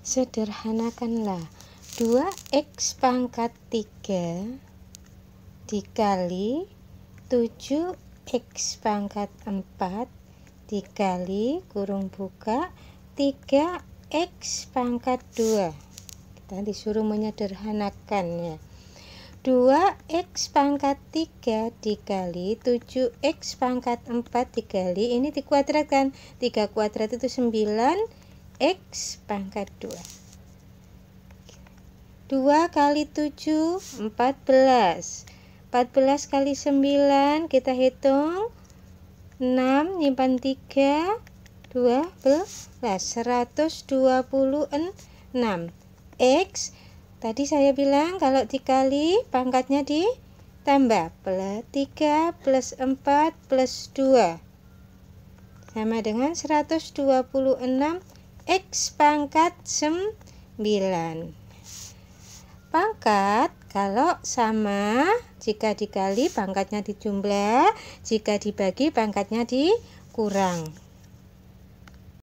sederhanakanlah 2x pangkat 3 dikali 7x pangkat 4 dikali kurung buka 3x pangkat 2 kita disuruh menyederhanakan ya 2x pangkat 3 dikali 7x pangkat 4 dikali ini dikuadratkan 3 kuadrat itu 9 X pangkat 2 2 kali 7 14 14 kali 9 kita hitung 6 nyimpan 3 12 126 X tadi saya bilang kalau dikali pangkatnya ditambah plus 3 plus 4 plus 2 sama dengan 126 X pangkat 9 Pangkat kalau sama jika dikali pangkatnya dijumlah, jika dibagi pangkatnya dikurang.